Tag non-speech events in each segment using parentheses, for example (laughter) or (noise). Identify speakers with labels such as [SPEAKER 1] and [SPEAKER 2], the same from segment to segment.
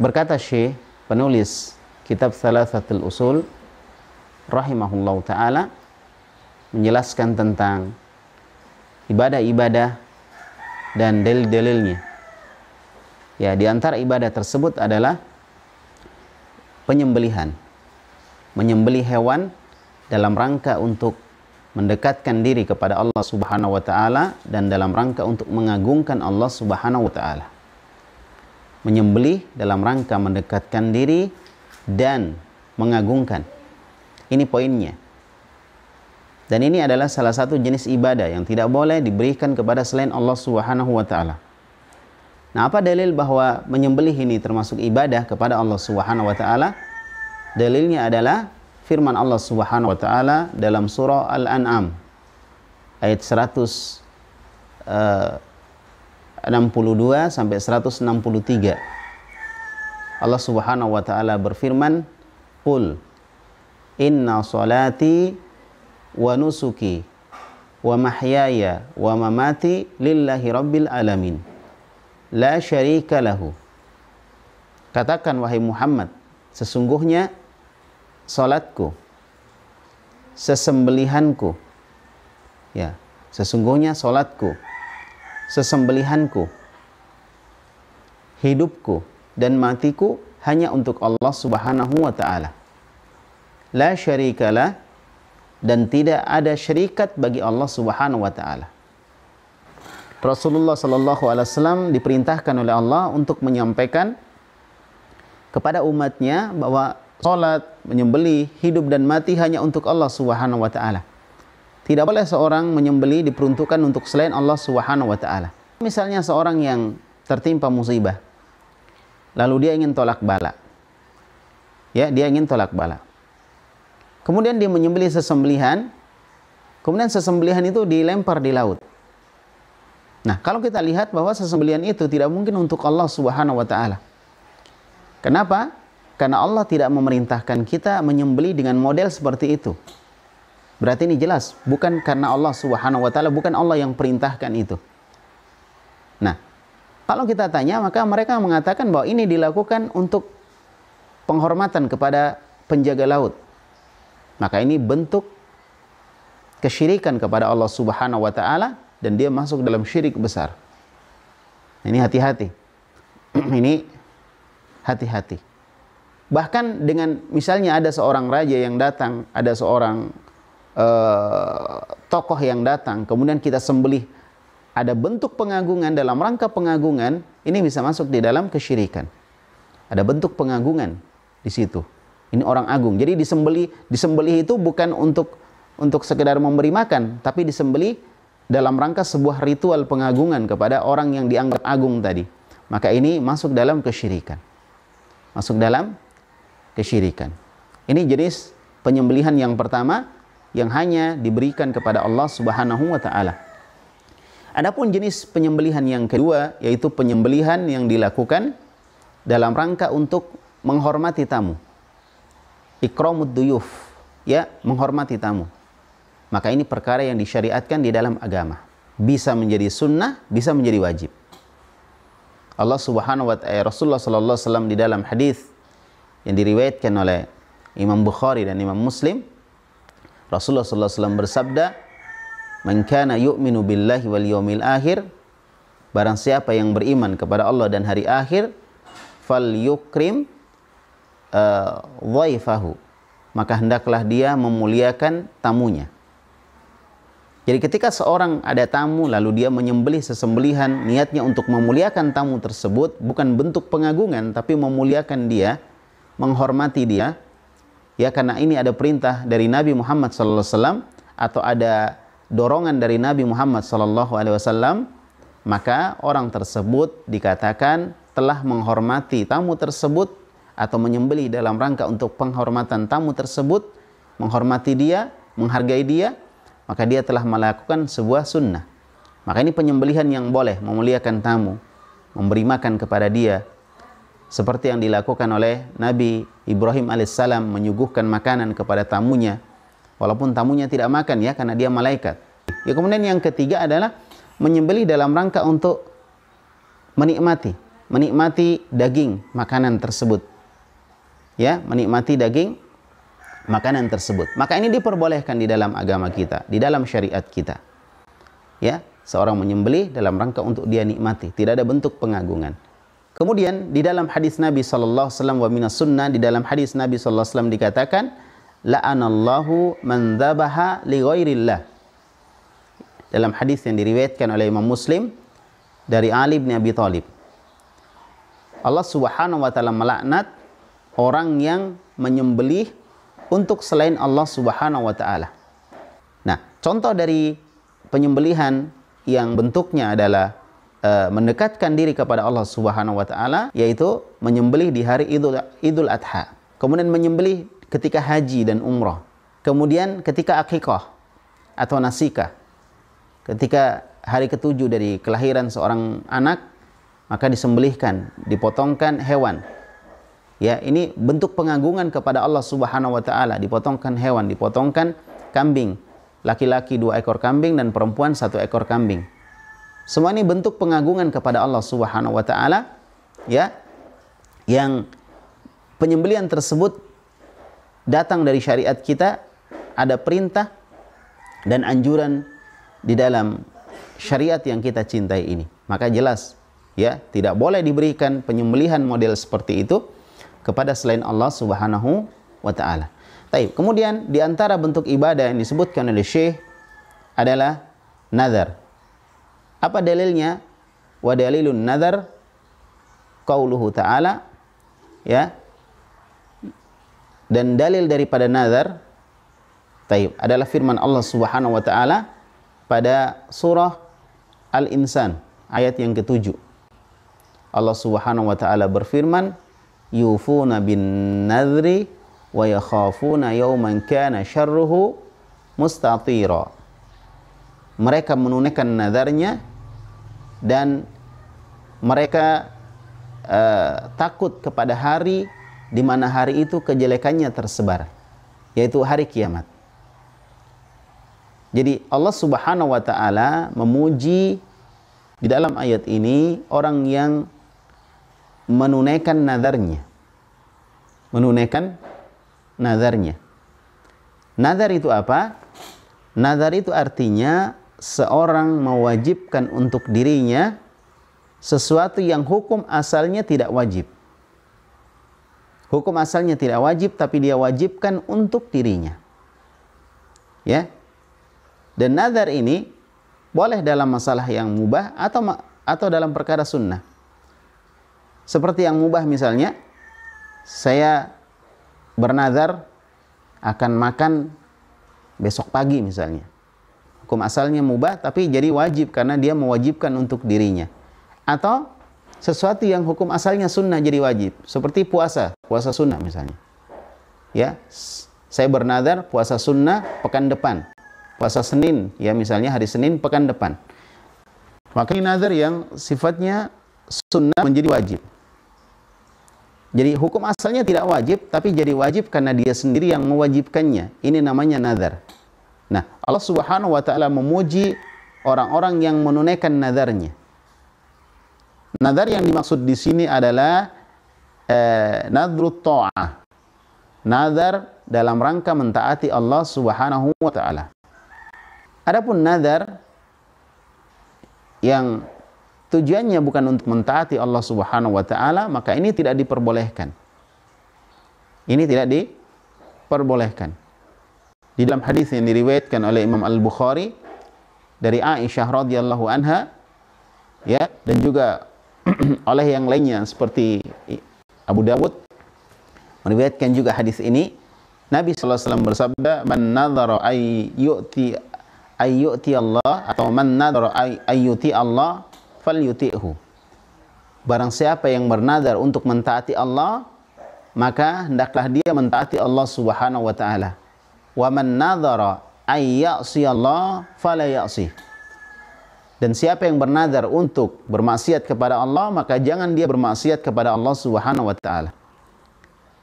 [SPEAKER 1] Berkata Syekh, penulis kitab Salasatul Usul, rahimahullah ta'ala, menjelaskan tentang ibadah-ibadah dan dalil-dalilnya. Ya, di antara ibadah tersebut adalah penyembelihan. Menyembelih hewan dalam rangka untuk mendekatkan diri kepada Allah Subhanahu wa taala dan dalam rangka untuk mengagungkan Allah Subhanahu wa taala menyembelih dalam rangka mendekatkan diri dan mengagungkan. Ini poinnya. Dan ini adalah salah satu jenis ibadah yang tidak boleh diberikan kepada selain Allah Subhanahu wa taala. Nah, apa dalil bahwa menyembelih ini termasuk ibadah kepada Allah Subhanahu wa taala? Dalilnya adalah firman Allah Subhanahu wa taala dalam surah Al-An'am ayat 100 162 sampai 163. Allah Subhanahu wa taala berfirman, "Qul inna salati wa nusuki wa mahyaya wa mamati lillahi rabbil alamin." La syarika lahu. Katakan wahai Muhammad, sesungguhnya salatku, sesembelihanku, ya, sesungguhnya salatku, sesembelihanku, hidupku dan matiku hanya untuk Allah Subhanahu wa taala. La syarikalah dan tidak ada syarikat bagi Allah Subhanahu wa taala. Rasulullah sallallahu alaihi wasallam diperintahkan oleh Allah untuk menyampaikan kepada umatnya bahwa salat, menyembelih, hidup dan mati hanya untuk Allah Subhanahu wa taala. Tidak boleh seorang menyembeli diperuntukkan untuk selain Allah Subhanahu wa taala. Misalnya seorang yang tertimpa musibah lalu dia ingin tolak bala. Ya, dia ingin tolak bala. Kemudian dia menyembeli sesembelihan. Kemudian sesembelihan itu dilempar di laut. Nah, kalau kita lihat bahwa sesembelihan itu tidak mungkin untuk Allah Subhanahu wa taala. Kenapa? Karena Allah tidak memerintahkan kita menyembeli dengan model seperti itu. Berarti ini jelas bukan karena Allah Subhanahu wa taala, bukan Allah yang perintahkan itu. Nah, kalau kita tanya maka mereka mengatakan bahwa ini dilakukan untuk penghormatan kepada penjaga laut. Maka ini bentuk kesyirikan kepada Allah Subhanahu wa taala dan dia masuk dalam syirik besar. Ini hati-hati. (clears throat) ini hati-hati. Bahkan dengan misalnya ada seorang raja yang datang, ada seorang Eh, tokoh yang datang, kemudian kita sembelih ada bentuk pengagungan dalam rangka pengagungan, ini bisa masuk di dalam kesyirikan. Ada bentuk pengagungan di situ. Ini orang agung. Jadi disembeli disembelih itu bukan untuk untuk sekedar memberi makan, tapi disembelih dalam rangka sebuah ritual pengagungan kepada orang yang dianggap agung tadi. Maka ini masuk dalam kesyirikan. Masuk dalam kesyirikan. Ini jenis penyembelihan yang pertama yang hanya diberikan kepada Allah Subhanahu wa taala. Adapun jenis penyembelihan yang kedua yaitu penyembelihan yang dilakukan dalam rangka untuk menghormati tamu. Ikramud duyuf, ya, menghormati tamu. Maka ini perkara yang disyariatkan di dalam agama. Bisa menjadi sunnah, bisa menjadi wajib. Allah Subhanahu wa taala Rasulullah sallallahu alaihi wasallam di dalam hadis yang diriwayatkan oleh Imam Bukhari dan Imam Muslim Rasulullah SAW bersabda, "Man kana yu'minu billahi wal yawmil akhir, barang siapa yang beriman kepada Allah dan hari akhir, fal yukrim uh, Maka hendaklah dia memuliakan tamunya. Jadi ketika seorang ada tamu lalu dia menyembelih sesembelihan niatnya untuk memuliakan tamu tersebut bukan bentuk pengagungan tapi memuliakan dia, menghormati dia, ya karena ini ada perintah dari Nabi Muhammad SAW atau ada dorongan dari Nabi Muhammad SAW maka orang tersebut dikatakan telah menghormati tamu tersebut atau menyembeli dalam rangka untuk penghormatan tamu tersebut menghormati dia menghargai dia maka dia telah melakukan sebuah sunnah maka ini penyembelihan yang boleh memuliakan tamu memberi makan kepada dia seperti yang dilakukan oleh Nabi Ibrahim alaihissalam menyuguhkan makanan kepada tamunya walaupun tamunya tidak makan ya karena dia malaikat. Ya kemudian yang ketiga adalah menyembelih dalam rangka untuk menikmati, menikmati daging makanan tersebut. Ya, menikmati daging makanan tersebut. Maka ini diperbolehkan di dalam agama kita, di dalam syariat kita. Ya, seorang menyembelih dalam rangka untuk dia nikmati, tidak ada bentuk pengagungan. Kemudian di dalam hadis Nabi sallallahu alaihi wasallam wa minas sunnah di dalam hadis Nabi sallallahu alaihi wasallam dikatakan la'anallahu man dzabaha li ghairillah. Dalam hadis yang diriwayatkan oleh Imam Muslim dari Ali bin Abi Thalib. Allah Subhanahu wa taala melaknat orang yang menyembelih untuk selain Allah Subhanahu wa taala. Nah, contoh dari penyembelihan yang bentuknya adalah Eh, mendekatkan diri kepada Allah Subhanahu wa taala yaitu menyembelih di hari Idul Idul Adha. Kemudian menyembelih ketika haji dan umrah. Kemudian ketika akikah atau nasikah. Ketika hari ketujuh dari kelahiran seorang anak maka disembelihkan, dipotongkan hewan. Ya, ini bentuk pengagungan kepada Allah Subhanahu wa taala, dipotongkan hewan, dipotongkan kambing. Laki-laki dua ekor kambing dan perempuan satu ekor kambing. Semua ini bentuk pengagungan kepada Allah Subhanahu wa taala ya yang penyembelian tersebut datang dari syariat kita ada perintah dan anjuran di dalam syariat yang kita cintai ini. Maka jelas ya tidak boleh diberikan penyembelihan model seperti itu kepada selain Allah Subhanahu wa taala. Baik, Kemudian di antara bentuk ibadah yang disebutkan oleh Syekh adalah nazar. Apa dalilnya? Wa dalilun nazar qauluhu ta'ala ya. Dan dalil daripada nazar taib adalah firman Allah Subhanahu wa taala pada surah Al-Insan ayat yang ketujuh. Allah Subhanahu wa taala berfirman, "Yufuna bin nadri wa yakhafuna yawman kana syarruhu mustatira." Mereka menunaikan nazarnya dan mereka uh, takut kepada hari di mana hari itu kejelekannya tersebar yaitu hari kiamat. Jadi Allah Subhanahu wa taala memuji di dalam ayat ini orang yang menunaikan nadarnya. Menunaikan nadarnya. Nadar itu apa? Nadar itu artinya seorang mewajibkan untuk dirinya sesuatu yang hukum asalnya tidak wajib. Hukum asalnya tidak wajib tapi dia wajibkan untuk dirinya. Ya. Dan nazar ini boleh dalam masalah yang mubah atau atau dalam perkara sunnah. Seperti yang mubah misalnya, saya bernazar akan makan besok pagi misalnya hukum asalnya mubah tapi jadi wajib karena dia mewajibkan untuk dirinya. Atau sesuatu yang hukum asalnya sunnah jadi wajib, seperti puasa, puasa sunnah misalnya. Ya, saya bernadar puasa sunnah pekan depan, puasa Senin, ya misalnya hari Senin pekan depan. Maka ini nazar yang sifatnya sunnah menjadi wajib. Jadi hukum asalnya tidak wajib, tapi jadi wajib karena dia sendiri yang mewajibkannya. Ini namanya nazar. Nah, Allah Subhanahu wa taala memuji orang-orang yang menunaikan nazarnya. Nazar yang dimaksud di sini adalah eh, nadrut ta'ah. Nazar dalam rangka mentaati Allah Subhanahu wa taala. Adapun nazar yang tujuannya bukan untuk mentaati Allah Subhanahu wa taala, maka ini tidak diperbolehkan. Ini tidak diperbolehkan. Di dalam hadis yang diriwayatkan oleh Imam Al-Bukhari dari Aisyah radhiyallahu anha ya dan juga (clears throat) oleh yang lainnya seperti Abu Dawud meriwayatkan juga hadis ini Nabi SAW bersabda man nadhara ay yu'ti ay yu'ti Allah atau man nadhara ay, ay yu'ti Allah fal yuti'hu barang siapa yang bernadar untuk mentaati Allah maka hendaklah dia mentaati Allah Subhanahu wa taala wa man nadhara ayyasiyallah falayasih. Dan siapa yang bernazar untuk bermaksiat kepada Allah, maka jangan dia bermaksiat kepada Allah Subhanahu wa taala.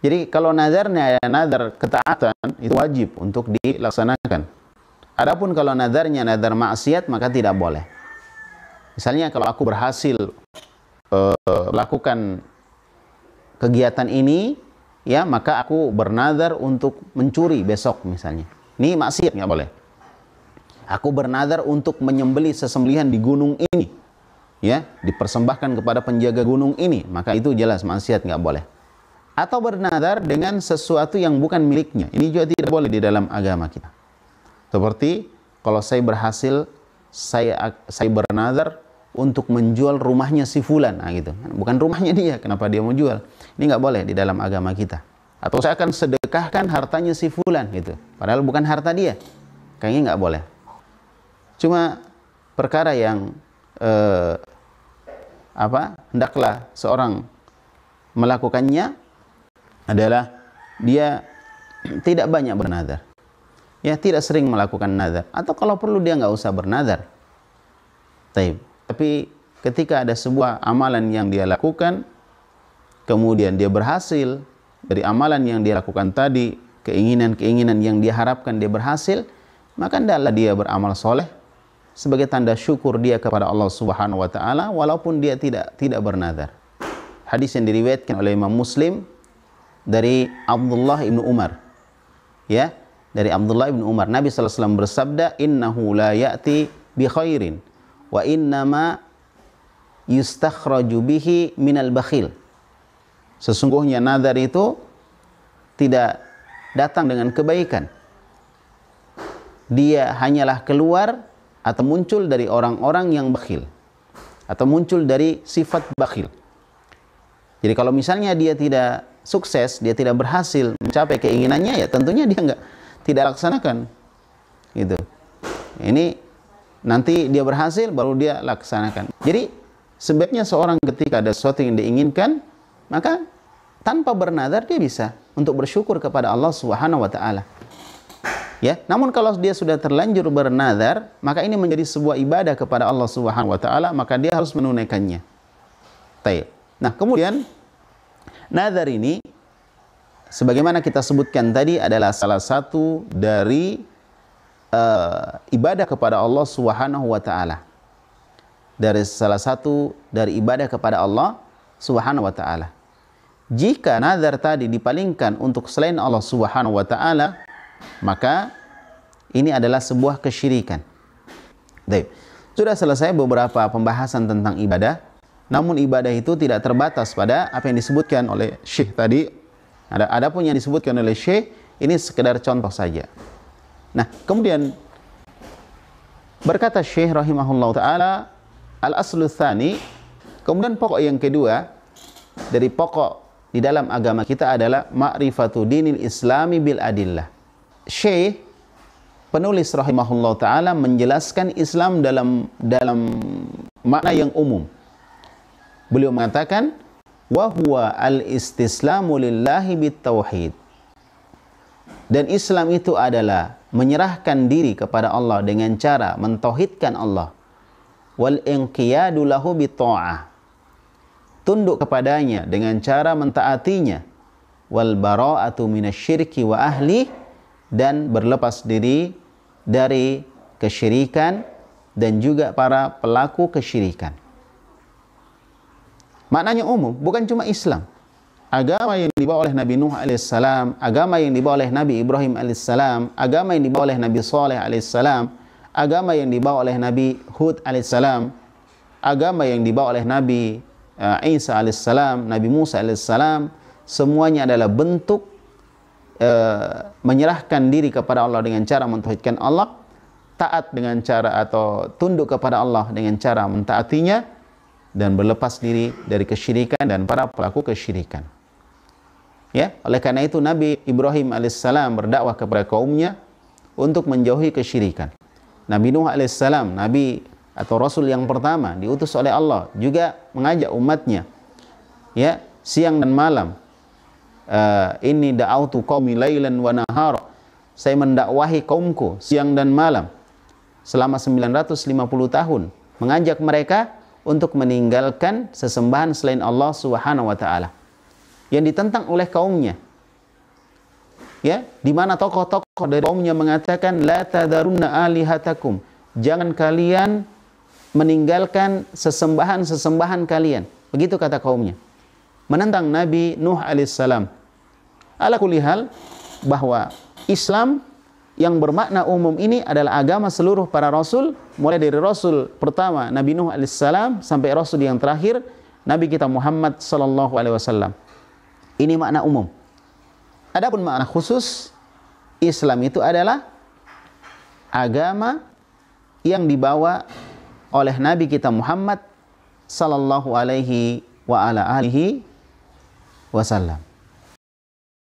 [SPEAKER 1] Jadi kalau nadarnya ya nazar ketaatan itu wajib untuk dilaksanakan. Adapun kalau nadarnya nazar maksiat maka tidak boleh. Misalnya kalau aku berhasil uh, eh, lakukan kegiatan ini ya maka aku bernazar untuk mencuri besok misalnya. Ini maksiat nggak boleh. Aku bernazar untuk menyembeli sesembelihan di gunung ini, ya dipersembahkan kepada penjaga gunung ini, maka itu jelas maksiat nggak boleh. Atau bernazar dengan sesuatu yang bukan miliknya, ini juga tidak boleh di dalam agama kita. Seperti kalau saya berhasil, saya saya bernazar untuk menjual rumahnya si fulan nah, gitu bukan rumahnya dia kenapa dia mau jual ini nggak boleh di dalam agama kita atau saya akan sedekahkan hartanya si fulan gitu padahal bukan harta dia kayaknya nggak boleh cuma perkara yang eh, apa hendaklah seorang melakukannya adalah dia tidak banyak bernadar ya tidak sering melakukan nazar atau kalau perlu dia nggak usah bernadar Taib. Tapi ketika ada sebuah amalan yang dia lakukan, kemudian dia berhasil dari amalan yang dia lakukan tadi, keinginan-keinginan yang dia harapkan dia berhasil, maka adalah dia beramal soleh sebagai tanda syukur dia kepada Allah Subhanahu wa taala walaupun dia tidak tidak bernadar. Hadis yang diriwayatkan oleh Imam Muslim dari Abdullah bin Umar. Ya, dari Abdullah bin Umar. Nabi sallallahu alaihi wasallam bersabda, "Innahu la ya'ti bi khairin." wa innama yustakhraju bihi minal bakhil sesungguhnya nazar itu tidak datang dengan kebaikan dia hanyalah keluar atau muncul dari orang-orang yang bakhil atau muncul dari sifat bakhil jadi kalau misalnya dia tidak sukses, dia tidak berhasil mencapai keinginannya, ya tentunya dia nggak tidak laksanakan. Gitu. Ini Nanti dia berhasil, baru dia laksanakan. Jadi, sebaiknya seorang ketika ada sesuatu yang diinginkan, maka tanpa bernadar dia bisa untuk bersyukur kepada Allah Subhanahu wa taala. Ya, namun kalau dia sudah terlanjur bernadar, maka ini menjadi sebuah ibadah kepada Allah Subhanahu wa taala, maka dia harus menunaikannya. Taib. Nah, kemudian nazar ini sebagaimana kita sebutkan tadi adalah salah satu dari uh, ibadah kepada Allah Subhanahu wa taala. Dari salah satu dari ibadah kepada Allah Subhanahu wa taala. Jika nazar tadi dipalingkan untuk selain Allah Subhanahu wa taala, maka ini adalah sebuah kesyirikan. Baik. Sudah selesai beberapa pembahasan tentang ibadah. Namun ibadah itu tidak terbatas pada apa yang disebutkan oleh Syekh tadi. Ada pun yang disebutkan oleh Syekh ini sekedar contoh saja. Nah, kemudian berkata Syekh rahimahullah taala al-aslu thani kemudian pokok yang kedua dari pokok di dalam agama kita adalah ma'rifatu dinil islami bil adillah. Syekh penulis rahimahullah taala menjelaskan Islam dalam dalam makna yang umum. Beliau mengatakan wa huwa al-istislamu lillahi bit tauhid. Dan Islam itu adalah menyerahkan diri kepada Allah dengan cara mentauhidkan Allah wal inqiyadu lahu bita'ah tunduk kepadanya dengan cara mentaatinya wal bara'atu minasyirki wa ahli dan berlepas diri dari kesyirikan dan juga para pelaku kesyirikan maknanya umum bukan cuma Islam agama yang dibawa oleh Nabi Nuh alaihissalam, agama yang dibawa oleh Nabi Ibrahim alaihissalam, agama yang dibawa oleh Nabi Saleh alaihissalam, agama yang dibawa oleh Nabi Hud alaihissalam, agama yang dibawa oleh Nabi eh, Isa alaihissalam, Nabi Musa alaihissalam, semuanya adalah bentuk uh, menyerahkan diri kepada Allah dengan cara mentauhidkan Allah, taat dengan cara atau tunduk kepada Allah dengan cara mentaatinya dan berlepas diri dari kesyirikan dan para pelaku kesyirikan. Ya, oleh karena itu Nabi Ibrahim alaihissalam berdakwah kepada kaumnya untuk menjauhi kesyirikan. Nabi Nuh alaihissalam, Nabi atau Rasul yang pertama diutus oleh Allah juga mengajak umatnya ya siang dan malam eh, ini da'autu qaumi lailan wa saya mendakwahi kaumku siang dan malam selama 950 tahun mengajak mereka untuk meninggalkan sesembahan selain Allah Subhanahu wa taala yang ditentang oleh kaumnya. Ya, di mana tokoh-tokoh dari kaumnya mengatakan la tadarunna alihatakum. Jangan kalian meninggalkan sesembahan-sesembahan kalian. Begitu kata kaumnya. Menentang Nabi Nuh alaihissalam. Ala kulihal bahwa Islam yang bermakna umum ini adalah agama seluruh para rasul mulai dari rasul pertama Nabi Nuh alaihissalam sampai rasul yang terakhir Nabi kita Muhammad sallallahu alaihi wasallam. Ini makna umum. Adapun makna khusus, Islam itu adalah agama yang dibawa oleh Nabi kita Muhammad sallallahu alaihi wa ala alihi wasallam.